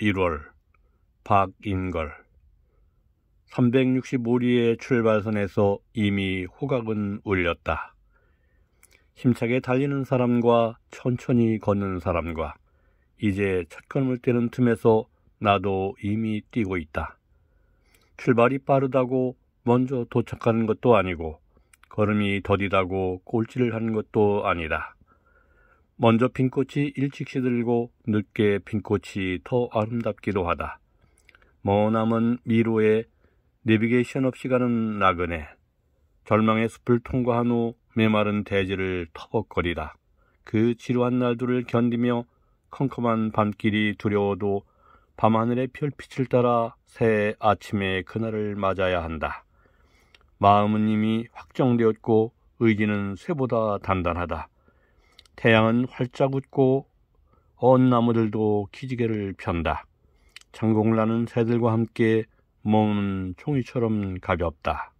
1월 박인걸 365리의 출발선에서 이미 호각은 울렸다. 힘차게 달리는 사람과 천천히 걷는 사람과 이제 첫 걸음을 떼는 틈에서 나도 이미 뛰고 있다. 출발이 빠르다고 먼저 도착하는 것도 아니고 걸음이 더디다고 꼴찌를 하는 것도 아니다. 먼저 핀 꽃이 일찍 시들고 늦게 핀 꽃이 더 아름답기도 하다. 머나먼 미로에 내비게이션 없이 가는 나그네. 절망의 숲을 통과한 후 메마른 대지를 터벅거리다그 지루한 날들을 견디며 컴컴한 밤길이 두려워도 밤하늘의 별빛을 따라 새 아침의 그날을 맞아야 한다. 마음은 이미 확정되었고 의지는 쇠보다 단단하다. 태양은 활짝 웃고 언 나무들도 기지개를 편다. 창공나는 새들과 함께 몸은 종이처럼 가볍다.